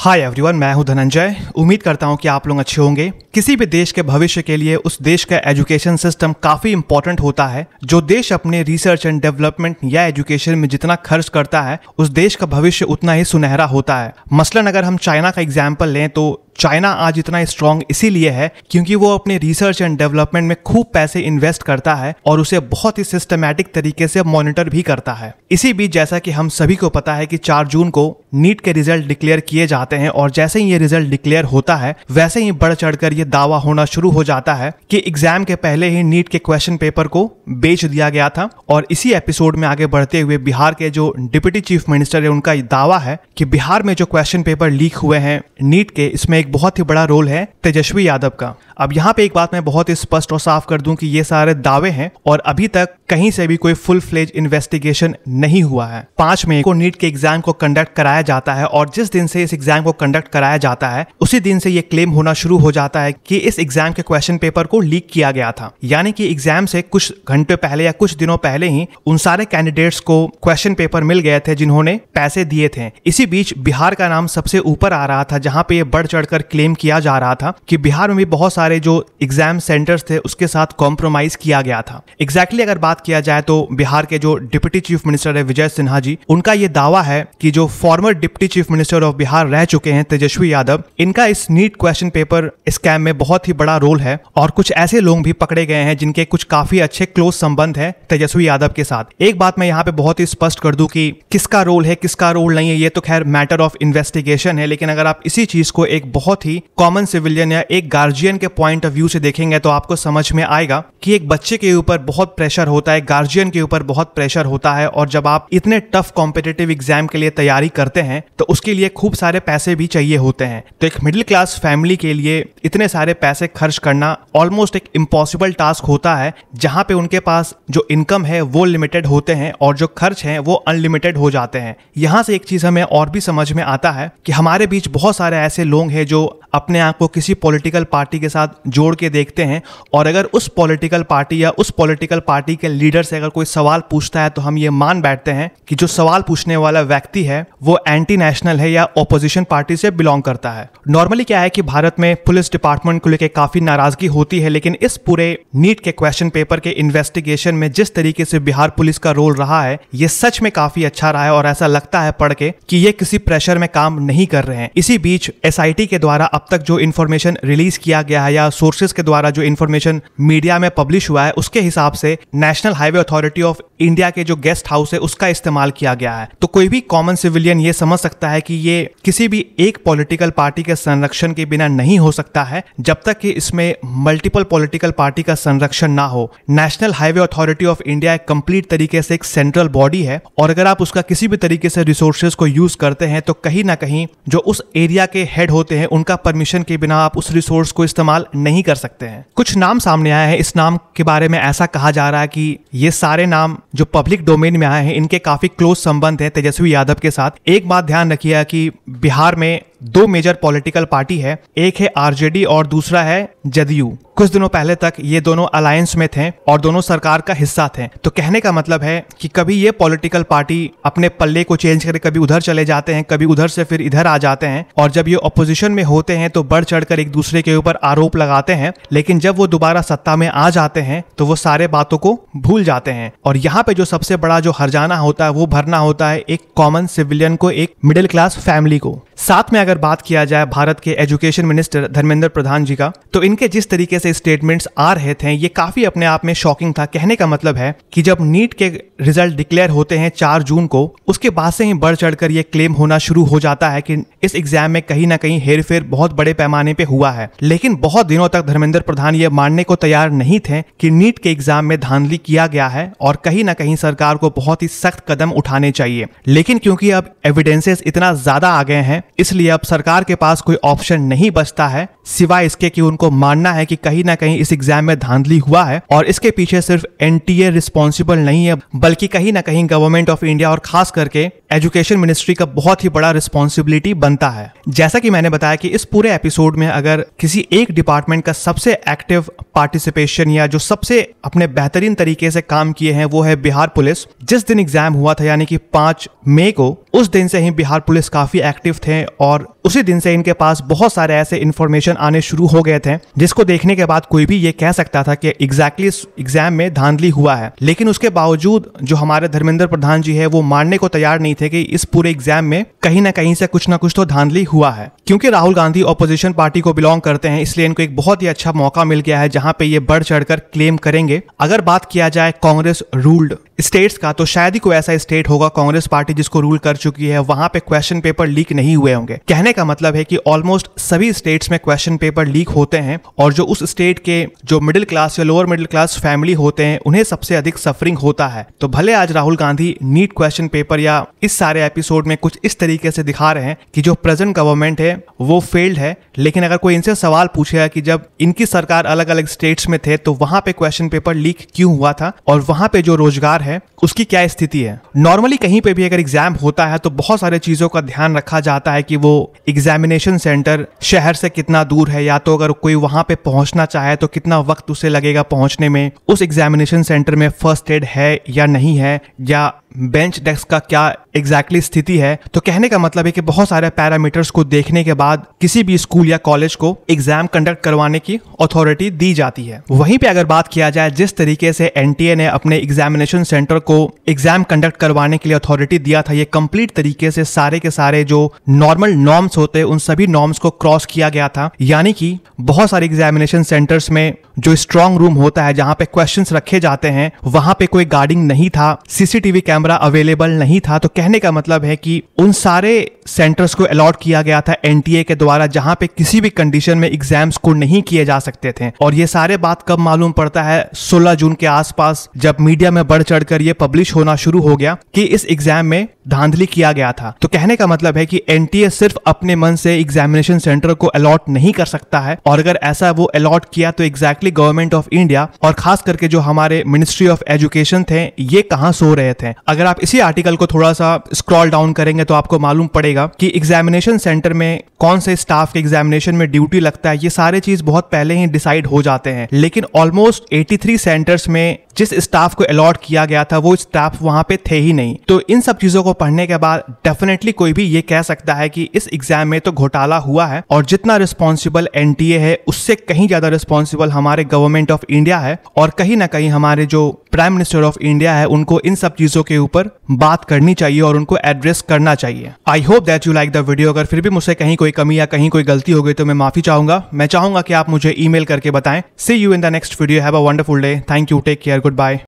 hi everyone मैं हूं धनंजय उम्मीद करता हूं कि आप लोग अच्छे होंगे किसी भी देश के भविष्य के लिए उस देश का एजुकेशन सिस्टम काफ़ी इंपॉर्टेंट होता है जो देश अपने रिसर्च एंड डेवलपमेंट या एजुकेशन में जितना खर्च करता है उस देश का भविष्य उतना ही सुनहरा होता है मसलन अगर हम चाइना का एग्जाम्पल लें तो चाइना आज इतना स्ट्रांग इसीलिए है क्योंकि वो अपने रिसर्च एंड डेवलपमेंट में खूब पैसे इन्वेस्ट करता है और उसे बहुत ही सिस्टमैटिक तरीके से मॉनिटर भी करता है इसी बीच जैसा कि हम सभी को पता है कि 4 जून को नीट के रिजल्ट डिक्लेयर किए जाते हैं और जैसे ही ये रिजल्ट डिक्लेयर होता है वैसे ही बढ़ चढ़कर ये दावा होना शुरू हो जाता है कि एग्जाम के पहले ही नीट के क्वेश्चन पेपर को बेच दिया गया था और इसी एपिसोड में आगे बढ़ते हुए बिहार के जो डिप्टी चीफ मिनिस्टर है उनका दावा है कि बिहार में जो क्वेश्चन पेपर लीक हुए हैं नीट के इसमें एक बहुत ही बड़ा रोल है तेजस्वी यादव का अब यहाँ पे एक बात मैं बहुत ही स्पष्ट और साफ कर दूं कि ये सारे दावे हैं और अभी तक कहीं से भी कोई फुल फ्लेज इन्वेस्टिगेशन नहीं हुआ है पांच मई को नीट के एग्जाम को कंडक्ट कराया जाता है और जिस दिन से इस एग्जाम को कंडक्ट कराया जाता है उसी दिन से ये क्लेम होना शुरू हो जाता है कि इस एग्जाम के क्वेश्चन पेपर को लीक किया गया था यानी कि एग्जाम से कुछ घंटे पहले या कुछ दिनों पहले ही उन सारे कैंडिडेट्स को क्वेश्चन पेपर मिल गए थे जिन्होंने पैसे दिए थे इसी बीच बिहार का नाम सबसे ऊपर आ रहा था जहाँ पे ये बढ़ चढ़कर क्लेम किया जा रहा था कि बिहार में भी बहुत सारे सारे जो एग्जाम सेंटर्स थे उसके साथ कॉम्प्रोमाइज किया गया था एग्जैक्टली exactly अगर बात किया जाए तो बिहार के जो डिप्टी चीफ मिनिस्टर है विजय सिन्हा जी उनका ये दावा है कि जो former deputy chief minister of Bihar रह चुके हैं तेजस्वी यादव इनका इस नीट क्वेश्चन पेपर स्कैम में बहुत ही बड़ा रोल है और कुछ ऐसे लोग भी पकड़े गए हैं जिनके कुछ काफी अच्छे क्लोज संबंध है तेजस्वी यादव के साथ एक बात मैं यहाँ पे बहुत ही स्पष्ट कर दूं कि किसका रोल है किसका रोल नहीं है ये तो खैर मैटर ऑफ इन्वेस्टिगेशन है लेकिन अगर आप इसी चीज को एक बहुत ही कॉमन सिविलियन या एक गार्जियन के पॉइंट ऑफ व्यू से देखेंगे तो आपको समझ में आएगा कि एक बच्चे के ऊपर बहुत प्रेशर होता है गार्जियन के ऊपर बहुत प्रेशर होता है और जब आप इतने टफ कॉम्पिटेटिव एग्जाम के लिए तैयारी करते हैं तो उसके लिए खूब सारे पैसे भी चाहिए होते हैं तो एक मिडिल क्लास फैमिली के लिए इतने सारे पैसे खर्च करना ऑलमोस्ट एक इम्पॉसिबल टास्क होता है जहाँ पे उनके पास जो इनकम है वो लिमिटेड होते हैं और जो खर्च है वो अनलिमिटेड हो जाते हैं यहाँ से एक चीज हमें और भी समझ में आता है कि हमारे बीच बहुत सारे ऐसे लोग हैं जो अपने आप को किसी पॉलिटिकल पार्टी के साथ जोड़ के देखते हैं और अगर उस पॉलिटिकल पार्टी या उस पॉलिटिकल पार्टी के लीडर से अगर कोई सवाल पूछता है तो हम ये मान बैठते हैं कि जो सवाल पूछने वाला व्यक्ति है वो एंटी नेशनल है या ओपोजिशन पार्टी से बिलोंग करता है नॉर्मली क्या है कि भारत में पुलिस डिपार्टमेंट को लेकर काफी नाराजगी होती है लेकिन इस पूरे नीट के क्वेश्चन पेपर के इन्वेस्टिगेशन में जिस तरीके से बिहार पुलिस का रोल रहा है ये सच में काफी अच्छा रहा है और ऐसा लगता है पढ़ के कि ये किसी प्रेशर में काम नहीं कर रहे हैं इसी बीच एस के द्वारा अब तक जो इन्फॉर्मेशन रिलीज किया गया है या सोर्सेज के द्वारा जो इन्फॉर्मेशन मीडिया में पब्लिश हुआ है उसके हिसाब से national highway authority of India के जो गेस्ट हाउस है उसका इस्तेमाल किया गया है तो कोई भी कॉमन सिविलियन ये समझ सकता है कि ये किसी भी एक पॉलिटिकल पार्टी के संरक्षण के बिना नहीं हो सकता है जब तक कि इसमें मल्टीपल पॉलिटिकल पार्टी का संरक्षण ना हो national highway authority of India एक कंप्लीट तरीके से एक सेंट्रल बॉडी है और अगर आप उसका किसी भी तरीके से रिसोर्सेज को यूज करते हैं तो कहीं ना कहीं जो उस एरिया के हेड होते हैं उनका परमिशन के बिना आप उस रिसोर्स को इस्तेमाल नहीं कर सकते हैं कुछ नाम सामने आए हैं इस नाम के बारे में ऐसा कहा जा रहा है कि ये सारे नाम जो पब्लिक डोमेन में आए हैं इनके काफी क्लोज संबंध है तेजस्वी यादव के साथ एक बात ध्यान रखिएगा कि बिहार में दो मेजर पॉलिटिकल पार्टी है एक है आरजेडी और दूसरा है जदयू कुछ दिनों पहले तक ये दोनों अलायंस में थे और दोनों सरकार का हिस्सा थे तो कहने का मतलब है कि कभी ये पॉलिटिकल पार्टी अपने पल्ले को चेंज करके कभी उधर चले जाते हैं कभी उधर से फिर इधर आ जाते हैं और जब ये अपोजिशन में होते हैं तो बढ़ चढ़कर एक दूसरे के ऊपर आरोप लगाते हैं लेकिन जब वो दोबारा सत्ता में आ जाते हैं तो वो सारे बातों को भूल जाते हैं और यहाँ पे जो सबसे बड़ा जो हरजाना होता है वो भरना होता है एक कॉमन सिविलियन को एक मिडिल क्लास फैमिली को साथ में अगर बात किया जाए भारत के एजुकेशन मिनिस्टर धर्मेंद्र प्रधान जी का तो इनके जिस तरीके से स्टेटमेंट्स आ रहे थे ये काफी अपने आप में शॉकिंग था कहने का मतलब है कि जब नीट के रिजल्ट डिक्लेयर होते हैं चार जून को उसके बाद से ही बढ़ चढ़कर ये क्लेम होना शुरू हो जाता है कि इस एग्जाम में कहीं ना कहीं हेर फेर बहुत बड़े पैमाने पर हुआ है लेकिन बहुत दिनों तक धर्मेंद्र प्रधान ये मानने को तैयार नहीं थे कि नीट के एग्जाम में धांधली किया गया है और कहीं ना कहीं सरकार को बहुत ही सख्त कदम उठाने चाहिए लेकिन क्योंकि अब एविडेंसेस इतना ज्यादा आ गए हैं इसलिए अब सरकार के पास कोई ऑप्शन नहीं बचता है सिवाय इसके कि उनको मानना है कि कहीं ना कहीं इस एग्जाम में धांधली हुआ है और इसके पीछे सिर्फ एनटीए रिस्पॉन्सिबल नहीं है बल्कि कहीं ना कहीं गवर्नमेंट ऑफ इंडिया और खास करके एजुकेशन मिनिस्ट्री का बहुत ही बड़ा रिस्पॉन्सिबिलिटी बनता है जैसा कि मैंने बताया कि इस पूरे एपिसोड में अगर किसी एक डिपार्टमेंट का सबसे एक्टिव पार्टिसिपेशन या जो सबसे अपने बेहतरीन तरीके से काम किए हैं वो है बिहार पुलिस जिस दिन एग्जाम हुआ था यानी कि पांच मई को उस दिन से ही बिहार पुलिस काफी एक्टिव थे और उसी दिन से इनके पास बहुत सारे ऐसे इन्फॉर्मेशन आने शुरू हो गए थे जिसको देखने के बाद कोई भी ये कह सकता था कि एग्जैक्टली exactly एग्जाम में धांधली हुआ है लेकिन उसके बावजूद जो हमारे धर्मेंद्र प्रधान जी है वो मानने को तैयार नहीं थे कि इस पूरे एग्जाम में कहीं ना कहीं से कुछ ना कुछ तो धांधली हुआ है क्योंकि राहुल गांधी ऑपोजिशन पार्टी को बिलोंग करते हैं इसलिए इनको एक बहुत ही अच्छा मौका मिल गया है जहां पे ये बढ़ चढ़कर क्लेम करेंगे अगर बात किया जाए कांग्रेस रूल्ड स्टेट्स का तो शायद ही कोई ऐसा स्टेट होगा कांग्रेस पार्टी जिसको रूल कर चुकी है वहां पे क्वेश्चन पेपर लीक नहीं हुए होंगे कहने का मतलब है कि ऑलमोस्ट सभी स्टेट्स में क्वेश्चन पेपर लीक होते हैं और जो उस स्टेट के जो मिडिल क्लास या लोअर मिडिल क्लास फैमिली होते हैं उन्हें सबसे अधिक सफरिंग होता है तो भले आज Rahul Gandhi NEET question paper या इस सारे एपिसोड में कुछ इस तरीके से दिखा रहे हैं कि जो प्रेजेंट गवर्नमेंट है वो फेल्ड है लेकिन अगर कोई इनसे सवाल पूछेगा कि जब इनकी सरकार अलग अलग स्टेट्स में थे तो वहां पे क्वेश्चन पेपर लीक क्यों हुआ था और वहां पे जो रोजगार है उसकी क्या स्थिति है नॉर्मली कहीं पे भी अगर एग्जाम होता है तो बहुत सारे चीजों का ध्यान रखा जाता है कि वो एग्जामिनेशन सेंटर शहर से कितना दूर है या तो अगर कोई वहां पे पहुंचना चाहे तो कितना वक्त उसे लगेगा पहुंचने में उस एग्जामिनेशन सेंटर में फर्स्ट एड है या नहीं है या बेंच डेस्क का क्या एग्जैक्टली exactly स्थिति है तो कहने का मतलब है कि बहुत सारे पैरामीटर्स को देखने के बाद किसी भी स्कूल या कॉलेज को एग्जाम कंडक्ट करवाने की अथॉरिटी दी जाती है वहीं पे अगर बात किया जाए जिस तरीके से एनटीए ने अपने एग्जामिनेशन सेंटर को एग्जाम कंडक्ट करवाने के लिए अथॉरिटी दिया था ये कंप्लीट तरीके से सारे के सारे जो नॉर्मल नॉर्म्स होते उन सभी नॉर्म्स को क्रॉस किया गया था यानी कि बहुत सारे एग्जामिनेशन सेंटर्स में जो स्ट्रांग रूम होता है जहां पे क्वेश्चन रखे जाते हैं वहां पे कोई गार्डिंग नहीं था सीसीटीवी कैमरा अवेलेबल नहीं था तो कहने का मतलब है कि उन सारे सेंटर्स को अलॉट किया गया था एनटीए के द्वारा जहां पे किसी भी कंडीशन में एग्जाम्स को नहीं किए जा सकते थे और ये सारे बात कब मालूम पड़ता है 16 जून के आसपास जब मीडिया में बढ़ चढ़कर ये पब्लिश होना शुरू हो गया कि इस एग्जाम में धांधली किया गया था तो कहने का मतलब है कि एनटीए सिर्फ अपने मन से एग्जामिनेशन सेंटर को अलॉट नहीं कर सकता है और अगर ऐसा वो अलॉट किया तो एग्जैक्टली गवर्नमेंट ऑफ इंडिया और खास करके जो हमारे मिनिस्ट्री ऑफ एजुकेशन थे ये कहाँ सो रहे थे अगर आप इसी आर्टिकल को थोड़ा सा स्क्रॉल डाउन करेंगे तो आपको मालूम पड़ेगा कि एग्जामिनेशन सेंटर में कौन से स्टाफ के एग्जामिनेशन में ड्यूटी लगता है ये सारे चीज बहुत पहले ही डिसाइड हो जाते हैं लेकिन ऑलमोस्ट 83 सेंटर्स में जिस स्टाफ को अलॉट किया गया था वो वो स्टाफ वहां पे थे ही नहीं तो इन सब चीज़ों को पढ़ने के बाद डेफिनेटली कोई भी ये कह सकता है कि इस एग्जाम में तो घोटाला हुआ है और जितना रिस्पॉन्सिबल एन है उससे कहीं ज़्यादा रिस्पॉन्सिबल हमारे गवर्नमेंट ऑफ इंडिया है और कहीं ना कहीं हमारे जो प्राइम मिनिस्टर ऑफ इंडिया है उनको इन सब चीज़ों के ऊपर बात करनी चाहिए और उनको एड्रेस करना चाहिए I hope that you like the video अगर फिर भी मुझसे कहीं कोई कमी या कहीं कोई गलती हो गई तो मैं माफी चाहूंगा मैं चाहूंगा कि आप मुझे ईमेल करके बताएं see you in the next video have a wonderful day thank you take care good bye